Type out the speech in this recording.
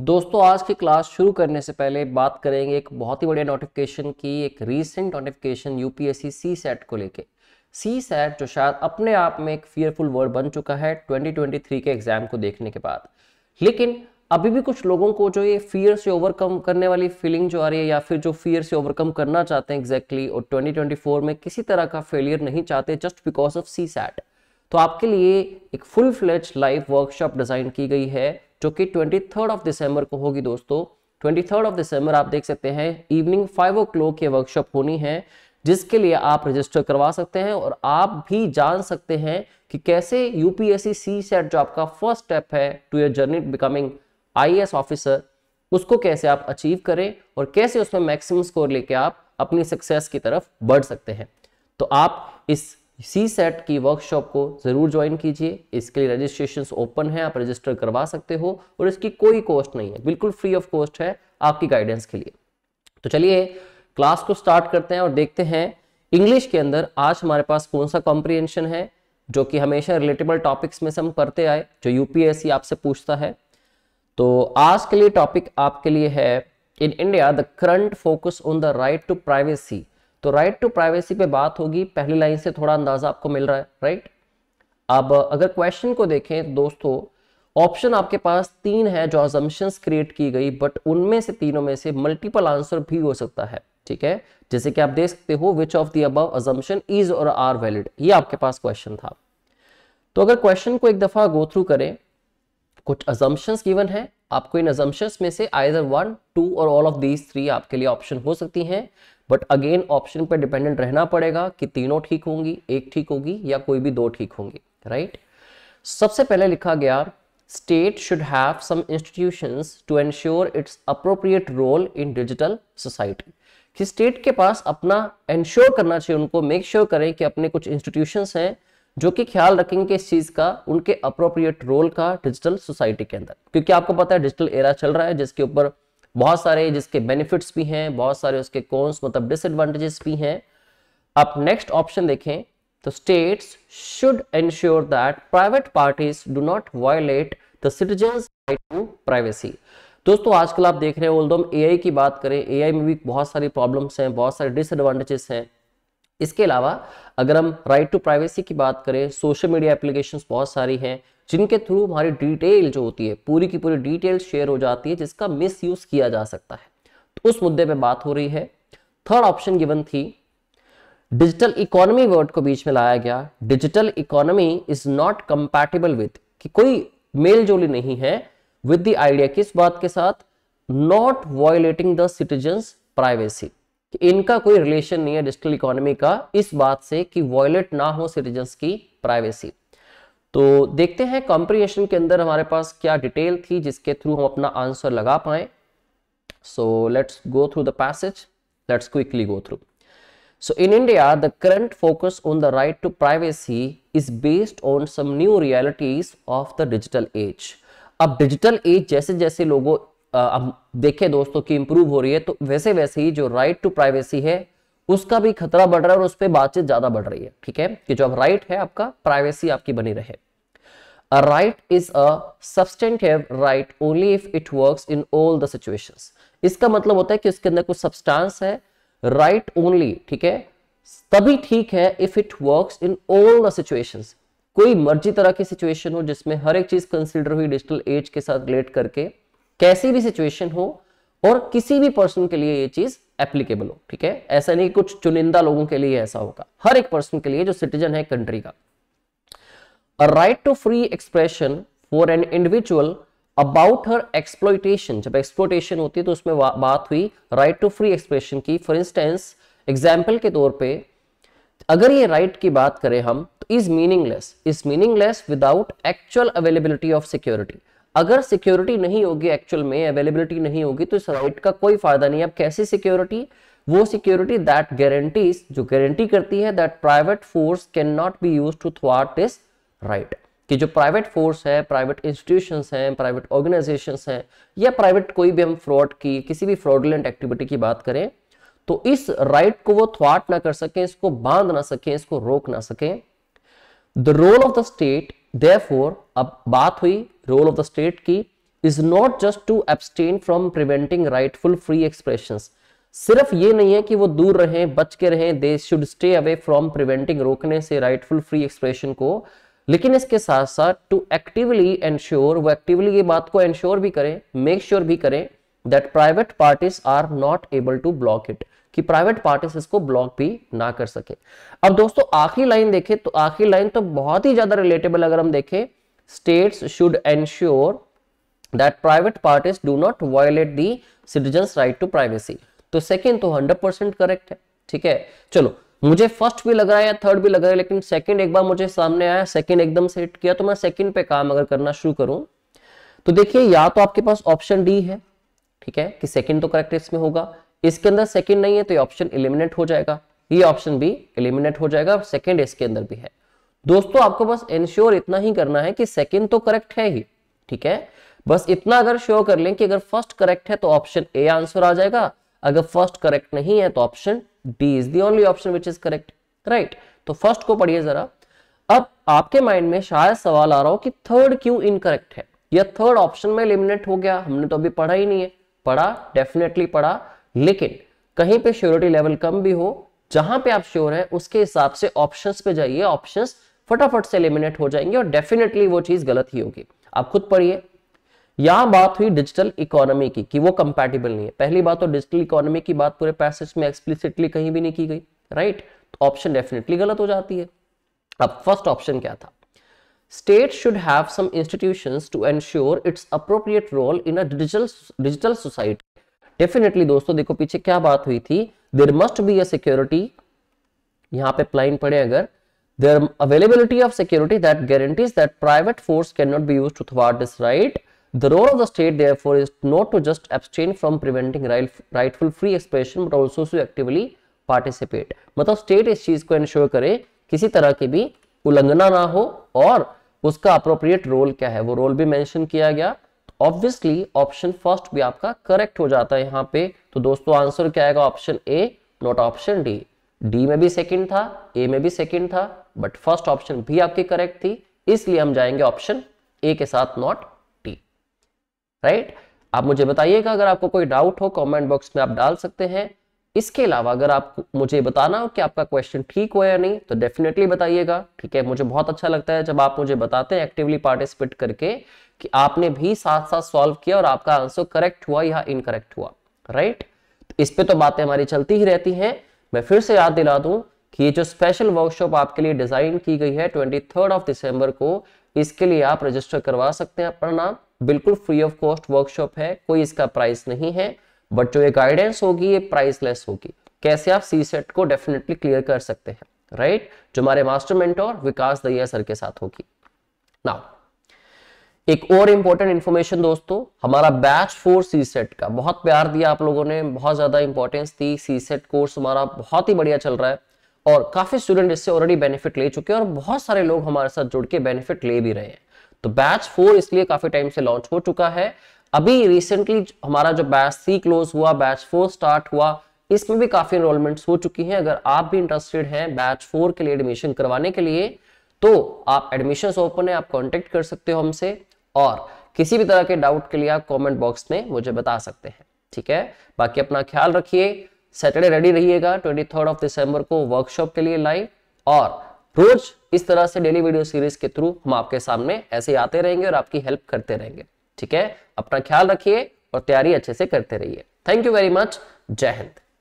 दोस्तों आज की क्लास शुरू करने से पहले बात करेंगे एक बहुत ही बढ़िया नोटिफिकेशन की एक recent notification UPSC C SAT को लेके सी सेट जो शायद अपने आप में एक फियरफुल वर्ड बन चुका है 2023 के एग्जाम को देखने के बाद लेकिन अभी भी कुछ लोगों को जो ये फियर से ओवरकम करने वाली फीलिंग जो आ रही है या फिर जो फियर से ओवरकम करना चाहते हैं एग्जैक्टली exactly, और 2024 में किसी तरह का फेलियर नहीं चाहते just because of C SAT तो आपके लिए एक full fledge live workshop design की गई है जो कि ट्वेंटी थर्ड ऑफ दिसंबर को होगी दोस्तों ट्वेंटी थर्ड ऑफ दिसंबर आप देख सकते हैं इवनिंग फाइव ओ क्लॉक ये वर्कशॉप होनी है जिसके लिए आप रजिस्टर करवा सकते हैं और आप भी जान सकते हैं कि कैसे यूपीएससी सी सेट जो आपका फर्स्ट स्टेप है to your journey becoming IAS officer उसको कैसे आप अचीव करें और कैसे उसमें मैक्सिमम स्कोर लेके आप अपनी सक्सेस की तरफ बढ़ सकते हैं तो आप इस सी सेट की वर्कशॉप को ज़रूर ज्वाइन कीजिए इसके लिए रजिस्ट्रेशन ओपन है आप रजिस्टर करवा सकते हो और इसकी कोई कॉस्ट नहीं है बिल्कुल फ्री ऑफ कॉस्ट है आपकी गाइडेंस के लिए तो चलिए क्लास को स्टार्ट करते हैं और देखते हैं इंग्लिश के अंदर आज हमारे पास कौन सा कॉम्प्रिहेंशन है जो कि हमेशा रिलेटेबल टॉपिक्स में से हम पढ़ते आए जो यूपीएससी आपसे पूछता है तो आज के लिए टॉपिक आपके लिए है in India the current focus on the right to privacy तो राइट टू प्राइवेसी पे बात होगी पहली लाइन से थोड़ा अंदाजा आपको मिल रहा है राइट अब अगर क्वेश्चन को देखें दोस्तों ऑप्शन आपके पास तीन है जो अजम्पन्स क्रिएट की गई बट उनमें से तीनों में से मल्टीपल आंसर भी हो सकता है ठीक है जैसे कि आप देख सकते हो which of the above assumption is or are valid ये आपके पास क्वेश्चन था तो अगर क्वेश्चन को एक दफा गो थ्रू करें कुछ अजम्पन्स गिवन है आपको इन अजम्पन्स में से आइजर वन टू और ऑल ऑफ दीज थ्री आपके लिए ऑप्शन हो सकती हैं बट अगेन ऑप्शन पर डिपेंडेंट रहना पड़ेगा कि तीनों ठीक होंगी एक ठीक होगी या कोई भी दो ठीक होंगी राइट सबसे पहले लिखा गया state should have some institutions to ensure its appropriate role in digital society कि स्टेट के पास अपना एंश्योर करना चाहिए उनको मेक श्योर sure करें कि अपने कुछ इंस्टीट्यूशंस हैं जो कि ख्याल रखेंगे इस चीज़ का उनके अप्रोप्रिएट रोल का डिजिटल सोसाइटी के अंदर क्योंकि आपको पता है डिजिटल एरा चल रहा है जिसके ऊपर बहुत सारे जिसके बेनिफिट्स भी हैं बहुत सारे उसके कॉन्स मतलब डिसएडवांटेजेस भी हैं आप नेक्स्ट ऑप्शन देखें तो states should ensure that private parties do not violate the citizens right to privacy दोस्तों आजकल आप देख रहे हैं ओल्दो हम आई की बात करें ए आई में भी बहुत सारी प्रॉब्लम्स हैं बहुत सारे डिसएडवांटेजेस हैं इसके अलावा अगर हम राइट टू प्राइवेसी की बात करें सोशल मीडिया एप्लीकेशंस बहुत सारी हैं जिनके थ्रू हमारी डिटेल जो होती है पूरी की पूरी डिटेल शेयर हो जाती है जिसका मिस यूज किया जा सकता है तो उस मुद्दे पर बात हो रही है थर्ड ऑप्शन गिवन थी डिजिटल इकोनॉमी वर्ड को बीच में लाया गया digital economy is not compatible with कि कोई मेल जोली नहीं है विद द आइडिया किस बात के साथ not violating the citizen privacy इनका कोई रिलेशन नहीं है डिजिटल इकोनॉमी का इस बात से कि वॉयलेट ना हो सिटीजन की प्राइवेसी तो देखते हैं कॉम्प्रिहेशन के अंदर हमारे पास क्या डिटेल थी जिसके थ्रू हम अपना आंसर लगा पाए so let's go through the passage let's quickly go through so in India the current focus on the right to privacy is based on some new realities of the digital age अब digital age जैसे जैसे लोगों अब देखे दोस्तों की improve हो रही है तो वैसे वैसे ही जो राइट टू प्राइवेसी है उसका भी खतरा बढ़ रहा है और उस पर बातचीत ज्यादा बढ़ रही है ठीक है कि जो राइट है आपका प्राइवेसी आपकी बनी रहे A right is a substantive right only if it works in all the situations. इसका मतलब होता है कि उसके अंदर कुछ सब्सटेंस है राइट ओनली ठीक है तभी ठीक है if it work in all the situation कोई मर्जी तरह की सिचुएशन हो जिसमें हर एक चीज कंसिडर हुई डिजिटल एज के साथ रिलेट करके कैसी भी सिचुएशन हो और किसी भी पर्सन के लिए ये चीज एप्लीकेबल हो ठीक है ऐसा नहीं कुछ चुनिंदा लोगों के लिए ऐसा होगा हर एक पर्सन के लिए जो सिटीजन है कंट्री का right to free expression for an individual about हर एक्सप्लोइटेशन जब एक्सप्लोइटेशन होती है तो उसमें बात हुई राइट टू फ्री एक्सप्रेशन की फॉर इंस्टेंस एग्जाम्पल के तौर पे अगर ये राइट right की बात करें हम तो is meaningless is meaningless without actual availability of security अगर सिक्योरिटी नहीं होगी एक्चुअल में अवेलेबिलिटी नहीं होगी तो इस राइट का कोई फायदा नहीं अब कैसी सिक्योरिटी वो सिक्योरिटी दैट गारंटीज जो गारंटी करती है that private force can not be use to थ्वाट दिस राइट कि जो प्राइवेट फोर्स है प्राइवेट इंस्टीट्यूशन हैं प्राइवेट ऑर्गेनाइजेशन हैं या प्राइवेट कोई भी हम फ्रॉड की किसी भी फ्रॉडलेंट एक्टिविटी की बात करें तो इस राइट को वो थ्वाट ना कर सकें इसको बांध ना सकें इसको रोक ना सकें the role of the state therefore अब बात हुई रोल ऑफ द स्टेट की is not just to abstain from preventing rightful free expression सिर्फ ये नहीं है कि वो दूर रहें बच के रहें they should stay away from preventing रोकने से राइटफुल फ्री एक्सप्रेशन को लेकिन इसके साथ साथ टू एक्टिवली एंश्योर वो एक्टिवली ये बात को एंश्योर भी करें मेक श्योर sure भी करें that private parties are not able to block it कि प्राइवेट पार्टीज इसको ब्लॉक भी ना कर सके अब दोस्तों आखिरी लाइन देखें तो आखिरी लाइन तो बहुत ही ज्यादा रिलेटेबल अगर हम देखें states should ensure that private parties do not violate the citizens right to privacy तो second तो 100 परसेंट करेक्ट है ठीक है चलो मुझे फर्स्ट भी लग रहा है या थर्ड भी लग रहा है लेकिन सेकंड एक बार मुझे सामने आया सेकंड एकदम से हिट किया तो मैं सेकंड पे काम अगर करना शुरू करूं तो देखिए या तो आपके पास ऑप्शन डी है ठीक है कि सेकंड तो करेक्ट इसमें होगा इसके अंदर सेकंड नहीं है तो ये ऑप्शन इलिमिनेट हो जाएगा ये ऑप्शन भी इलिमिनेट हो जाएगा सेकेंड इसके अंदर भी है दोस्तों आपको बस इंश्योर इतना ही करना है कि सेकेंड तो करेक्ट है ही ठीक है बस इतना अगर श्योर कर लें कि अगर फर्स्ट करेक्ट है तो ऑप्शन ए आंसर आ जाएगा अगर फर्स्ट करेक्ट नहीं है तो option D is the only option which is correct right तो फर्स्ट को पढ़िए जरा अब आपके माइंड में शायद सवाल आ रहा हो कि थर्ड क्यों इनकरेक्ट है या थर्ड ऑप्शन में एलिमिनेट हो गया हमने तो अभी पढ़ा ही नहीं है पढ़ा डेफिनेटली पढ़ा लेकिन कहीं पे श्योरिटी लेवल कम भी हो जहां पे आप श्योर हैं उसके हिसाब से ऑप्शंस पे जाइए ऑप्शंस फटाफट से एलिमिनेट हो जाएंगे और डेफिनेटली वो चीज गलत ही होगी आप खुद पढ़िए यहां बात हुई डिजिटल इकोनॉमी की कि वो कंपैटिबल नहीं है पहली बात तो डिजिटल इकोनॉमी की बात पूरे पैसेज में एक्सप्लिसिटली कहीं भी नहीं की गई राइट तो ऑप्शन डेफिनेटली गलत हो जाती है अब फर्स्ट ऑप्शन क्या था state should have some institution to ensure its appropriate role in digital digital society definitely दोस्तों देखो पीछे क्या बात हुई थी there must be a security यहां पे प्लाइन पड़े अगर their availability of security that guarantees that private force cannot be used to thwart this right. The role of the state therefore is not to just abstain from preventing right, rightful free expression but also to actively participate. matlab state is cheez ko ensure kare kisi tarah ki bhi ulanghana na ho aur uska appropriate role kya hai wo role bhi mention kiya gaya obviously option first भी आपका correct हो जाता है यहाँ पे तो दोस्तों answer क्या आएगा option A not option D D में भी सेकंड था ए में भी सेकंड था बट फर्स्ट ऑप्शन भी आपकी करेक्ट थी इसलिए हम जाएंगे ऑप्शन ए के साथ नॉट टी राइट आप मुझे बताइएगा अगर आपको कोई डाउट हो कमेंट बॉक्स में आप डाल सकते हैं इसके अलावा अगर आप मुझे बताना हो कि आपका क्वेश्चन ठीक हुआ या नहीं तो डेफिनेटली बताइएगा ठीक है मुझे बहुत अच्छा लगता है जब आप मुझे बताते हैं एक्टिवली पार्टिसिपेट करके कि आपने भी साथ साथ सॉल्व किया और आपका आंसर करेक्ट हुआ या इनकरेक्ट हुआ राइट तो इस पर तो बातें हमारी चलती ही रहती हैं मैं फिर से याद दिला दूं कि ये जो स्पेशल वर्कशॉप आपके लिए डिजाइन की गई है ट्वेंटी थर्ड ऑफ दिसंबर को इसके लिए आप रजिस्टर करवा सकते हैं अपना नाम बिल्कुल फ्री ऑफ कॉस्ट वर्कशॉप है कोई इसका प्राइस नहीं है बट जो ये गाइडेंस होगी ये प्राइसलेस होगी कैसे आप सी सेट को डेफिनेटली क्लियर कर सकते हैं राइट जो हमारे मास्टर मेंटोर विकास दैया सर के साथ होगी नाउ एक और इंपॉर्टेंट इन्फॉर्मेशन दोस्तों हमारा बैच फोर सी सेट का बहुत प्यार दिया आप लोगों ने बहुत ज्यादा इंपॉर्टेंस दी सी सेट कोर्स हमारा बहुत ही बढ़िया चल रहा है और काफ़ी स्टूडेंट इससे ऑलरेडी बेनिफिट ले चुके हैं और बहुत सारे लोग हमारे साथ जुड़ के बेनिफिट ले भी रहे हैं तो बैच फोर इसलिए काफ़ी टाइम से लॉन्च हो चुका है अभी रिसेंटली हमारा जो बैच सी क्लोज हुआ बैच फोर स्टार्ट हुआ इसमें भी काफ़ी इनरोलमेंट हो चुकी हैं अगर आप भी इंटरेस्टेड हैं बैच फोर के लिए एडमिशन करवाने के लिए तो आप एडमिशन ओपन है आप कॉन्टेक्ट कर सकते हो हमसे और किसी भी तरह के डाउट के लिए आप कॉमेंट बॉक्स में मुझे बता सकते हैं ठीक है बाकी अपना ख्याल रखिए सैटरडे रेडी रहिएगा ट्वेंटी थर्ड ऑफ दिसंबर को वर्कशॉप के लिए लाइव और रोज इस तरह से डेली वीडियो सीरीज के थ्रू हम आपके सामने ऐसे आते रहेंगे और आपकी हेल्प करते रहेंगे ठीक है अपना ख्याल रखिए और तैयारी अच्छे से करते रहिए थैंक यू वेरी मच जय हिंद